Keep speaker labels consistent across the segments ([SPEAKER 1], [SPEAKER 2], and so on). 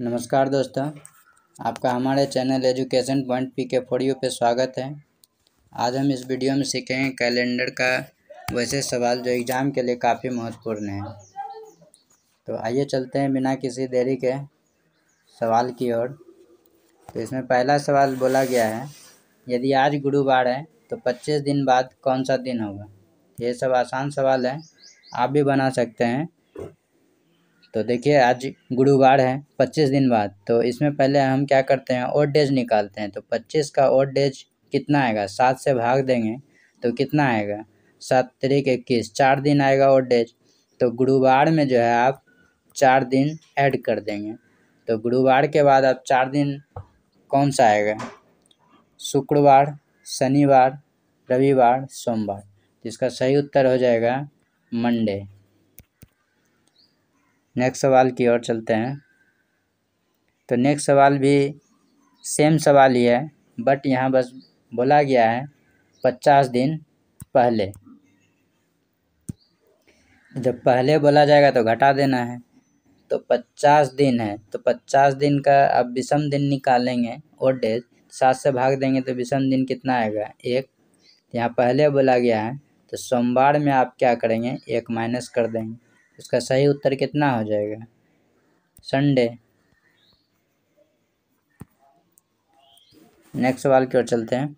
[SPEAKER 1] नमस्कार दोस्तों आपका हमारे channel education point P K four पर स्वागत है आज हम इस वीडियो में सीखेंगे कैलेंडर का वैसे सवाल जो एग्ज़ाम के लिए काफ़ी महत्वपूर्ण है तो आइए चलते हैं बिना किसी देरी के सवाल की ओर तो इसमें पहला सवाल बोला गया है यदि आज गुरुवार है तो पच्चीस दिन बाद कौन सा दिन होगा ये सब आसान सवाल है आप भी बना सकते हैं तो देखिए आज गुरुवार है पच्चीस दिन बाद तो इसमें पहले हम क्या करते हैं ओड डेज निकालते हैं तो पच्चीस का ओड डेज कितना आएगा सात से भाग देंगे तो कितना आएगा सात तरीक इक्कीस चार दिन आएगा ओड डेज तो गुरुवार में जो है आप चार दिन ऐड कर देंगे तो गुरुवार के बाद आप चार दिन कौन सा आएगा शुक्रवार शनिवार रविवार सोमवार इसका सही उत्तर हो जाएगा मंडे नेक्स्ट सवाल की ओर चलते हैं तो नेक्स्ट सवाल भी सेम सवाल ही है बट यहाँ बस बोला गया है पचास दिन पहले जब पहले बोला जाएगा तो घटा देना है तो पचास दिन है तो पचास दिन का अब विषम दिन निकालेंगे और डेज सात से भाग देंगे तो विषम दिन कितना आएगा एक यहाँ पहले बोला गया है तो सोमवार में आप क्या करेंगे एक माइनस कर देंगे इसका सही उत्तर कितना हो जाएगा संडे नेक्स्ट सवाल की ओर चलते हैं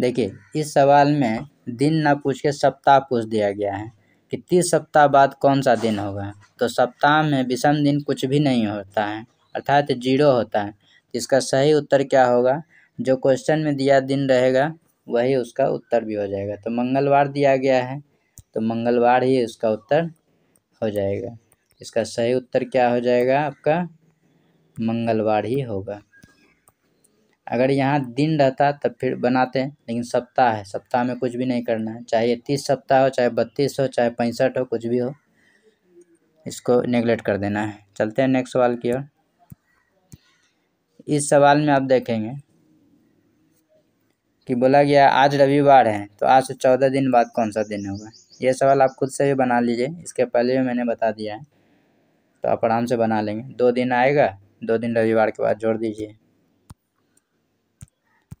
[SPEAKER 1] देखिए इस सवाल में दिन ना पूछ के सप्ताह पूछ दिया गया है कि तीस सप्ताह बाद कौन सा दिन होगा तो सप्ताह में विषम दिन कुछ भी नहीं होता है अर्थात जीरो होता है इसका सही उत्तर क्या होगा जो क्वेश्चन में दिया दिन रहेगा वही उसका उत्तर भी हो जाएगा तो मंगलवार दिया गया है तो मंगलवार ही उसका उत्तर हो जाएगा इसका सही उत्तर क्या हो जाएगा आपका मंगलवार ही होगा अगर यहाँ दिन रहता तब तो फिर बनाते हैं लेकिन सप्ताह है सप्ताह में कुछ भी नहीं करना है चाहे तीस सप्ताह हो चाहे बत्तीस हो चाहे पैंसठ हो कुछ भी हो इसको नेगलेक्ट कर देना है चलते हैं नेक्स्ट सवाल की ओर इस सवाल में आप देखेंगे कि बोला गया आज रविवार है तो आज से चौदह दिन बाद कौन सा दिन होगा ये सवाल आप खुद से भी बना लीजिए इसके पहले भी मैंने बता दिया है तो आप आराम से बना लेंगे दो दिन आएगा दो दिन रविवार के बाद जोड़ दीजिए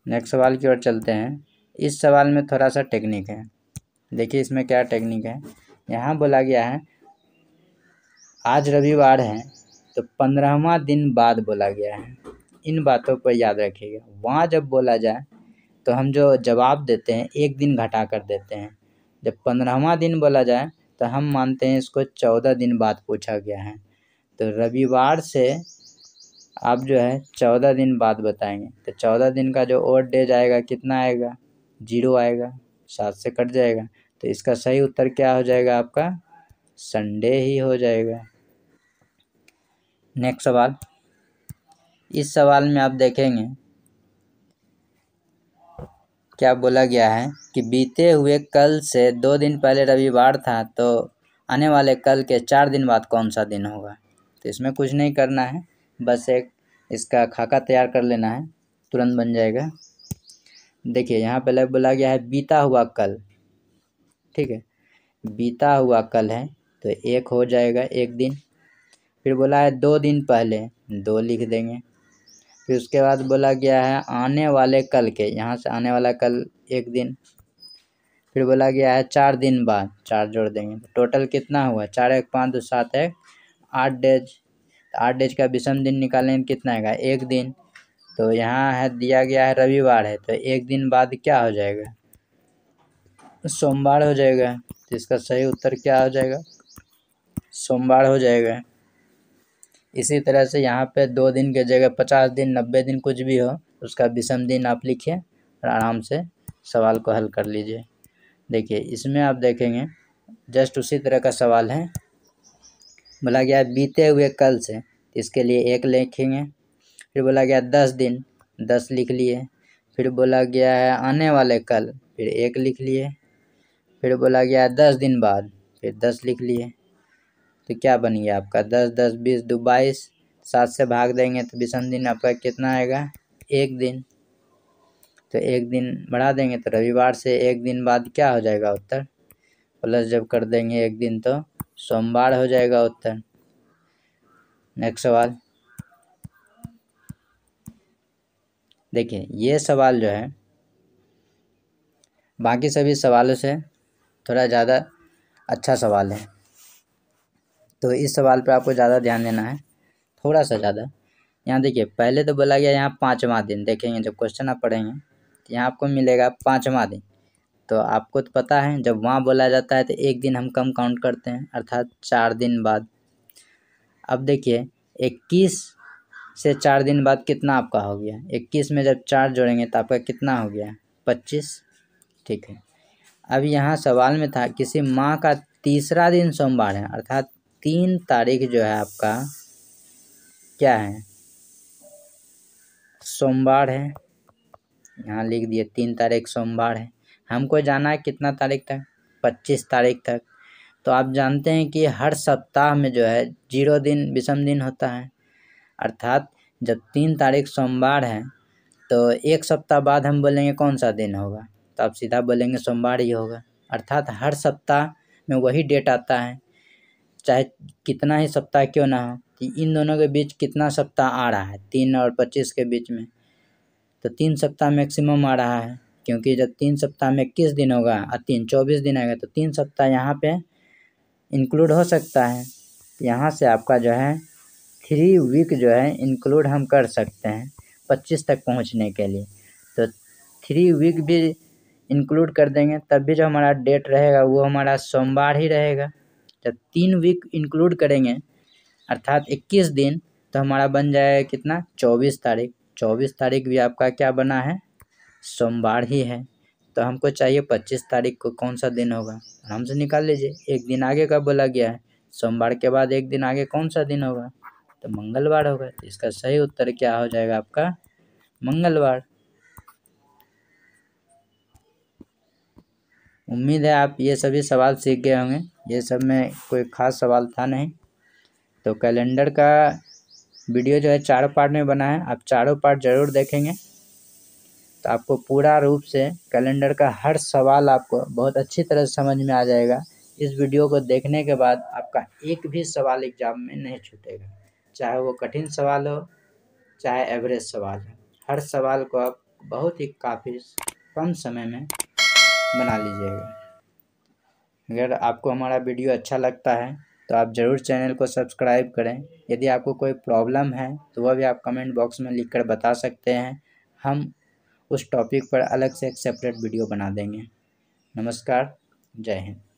[SPEAKER 1] नेक्स्ट सवाल की ओर चलते हैं इस सवाल में थोड़ा सा टेक्निक है देखिए इसमें क्या टेक्निक है यहाँ बोला गया है आज रविवार है तो पंद्रहवा दिन बाद बोला गया है इन बातों पर याद रखिएगा वहाँ जब बोला जाए तो हम जो जवाब देते हैं एक दिन घटा कर देते हैं जब पंद्रहवा दिन बोला जाए तो हम मानते हैं इसको चौदह दिन बाद पूछा गया है तो रविवार से आप जो है चौदह दिन बाद बताएंगे तो चौदह दिन का जो ओड डेज आएगा कितना आएगा जीरो आएगा सात से कट जाएगा तो इसका सही उत्तर क्या हो जाएगा आपका संडे ही हो जाएगा नेक्स्ट सवाल इस सवाल में आप देखेंगे क्या बोला गया है कि बीते हुए कल से दो दिन पहले रविवार था तो आने वाले कल के चार दिन बाद कौन सा दिन होगा तो इसमें कुछ नहीं करना है बस एक इसका खाका तैयार कर लेना है तुरंत बन जाएगा देखिए यहाँ पहले बोला गया है बीता हुआ कल ठीक है बीता हुआ कल है तो एक हो जाएगा एक दिन फिर बोला है दो दिन पहले दो लिख देंगे फिर उसके बाद बोला गया है आने वाले कल के यहाँ से आने वाला कल एक दिन फिर बोला गया है चार दिन बाद चार जोड़ देंगे तो टोटल कितना हुआ चार एक पाँच दो सात एक आठ डेज तो आठ डेज का विषम दिन निकालेंगे कितना आएगा एक दिन तो यहाँ है दिया गया है रविवार है तो एक दिन बाद क्या हो जाएगा सोमवार हो जाएगा तो इसका सही उत्तर क्या हो जाएगा सोमवार हो जाएगा इसी तरह से यहाँ पे दो दिन के जगह पचास दिन नब्बे दिन कुछ भी हो उसका विषम दिन आप लिखिए और आराम से सवाल को हल कर लीजिए देखिए इसमें आप देखेंगे जस्ट उसी तरह का सवाल है बोला गया बीते हुए कल से इसके लिए एक लिखेंगे फिर बोला गया दस दिन दस लिख लिए फिर बोला गया है आने वाले कल फिर एक लिख लिए फिर बोला गया दस दिन बाद फिर दस लिख लिए तो क्या बन गया आपका दस दस बीस दो बाईस सात से भाग देंगे तो विषम दिन आपका कितना आएगा एक दिन तो एक दिन बढ़ा देंगे तो रविवार से एक दिन बाद क्या हो जाएगा उत्तर प्लस जब कर देंगे एक दिन तो सोमवार हो जाएगा उत्तर नेक्स्ट सवाल देखिए ये सवाल जो है बाकी सभी सवालों से थोड़ा ज़्यादा अच्छा सवाल है तो इस सवाल पर आपको ज़्यादा ध्यान देना है थोड़ा सा ज़्यादा यहाँ देखिए पहले तो बोला गया यहाँ पाँचवा दिन देखेंगे जब क्वेश्चन आप पढ़ेंगे तो यहाँ आपको मिलेगा पाँचवा दिन तो आपको तो पता है जब वहाँ बोला जाता है तो एक दिन हम कम काउंट करते हैं अर्थात चार दिन बाद अब देखिए इक्कीस से चार दिन बाद कितना आपका हो गया इक्कीस में जब चार जोड़ेंगे तो आपका कितना हो गया पच्चीस ठीक है अब यहाँ सवाल में था किसी माह का तीसरा दिन सोमवार है अर्थात तीन तारीख जो है आपका क्या है सोमवार है यहाँ लिख दिए तीन तारीख सोमवार है हमको जाना है कितना तारीख तक पच्चीस तारीख तक तो आप जानते हैं कि हर सप्ताह में जो है जीरो दिन विषम दिन होता है अर्थात जब तीन तारीख सोमवार है तो एक सप्ताह बाद हम बोलेंगे कौन सा दिन होगा तो आप सीधा बोलेंगे सोमवार ही होगा अर्थात हर सप्ताह में वही डेट आता है चाहे कितना ही सप्ताह क्यों ना हो तो इन दोनों के बीच कितना सप्ताह आ रहा है तीन और पच्चीस के बीच में तो तीन सप्ताह मैक्सिमम आ रहा है क्योंकि जब तीन सप्ताह में इक्कीस दिन होगा और तीन चौबीस दिन आएगा तो तीन सप्ताह यहाँ पे इंक्लूड हो सकता है यहाँ से आपका जो है थ्री वीक जो है इंक्लूड हम कर सकते हैं पच्चीस तक पहुँचने के लिए तो थ्री वीक भी इंक्लूड कर देंगे तब भी जो हमारा डेट रहेगा वो हमारा सोमवार ही रहेगा जब तीन वीक इंक्लूड करेंगे अर्थात इक्कीस दिन तो हमारा बन जाएगा कितना चौबीस तारीख चौबीस तारीख भी आपका क्या बना है सोमवार ही है तो हमको चाहिए पच्चीस तारीख को कौन सा दिन होगा आराम से निकाल लीजिए एक दिन आगे का बोला गया है सोमवार के बाद एक दिन आगे कौन सा दिन होगा तो मंगलवार होगा तो इसका सही उत्तर क्या हो जाएगा आपका मंगलवार उम्मीद है आप ये सभी सवाल सीख गए होंगे ये सब में कोई ख़ास सवाल था नहीं तो कैलेंडर का वीडियो जो है चारों पार्ट में बना है आप चारों पार्ट ज़रूर देखेंगे तो आपको पूरा रूप से कैलेंडर का हर सवाल आपको बहुत अच्छी तरह समझ में आ जाएगा इस वीडियो को देखने के बाद आपका एक भी सवाल एग्ज़ाम में नहीं छूटेगा चाहे वो कठिन सवाल हो चाहे एवरेज सवाल हो हर सवाल को आप बहुत ही काफ़ी कम समय में बना लीजिएगा अगर आपको हमारा वीडियो अच्छा लगता है तो आप ज़रूर चैनल को सब्सक्राइब करें यदि आपको कोई प्रॉब्लम है तो वह भी आप कमेंट बॉक्स में लिखकर बता सकते हैं हम उस टॉपिक पर अलग से एक सेपरेट वीडियो बना देंगे नमस्कार जय हिंद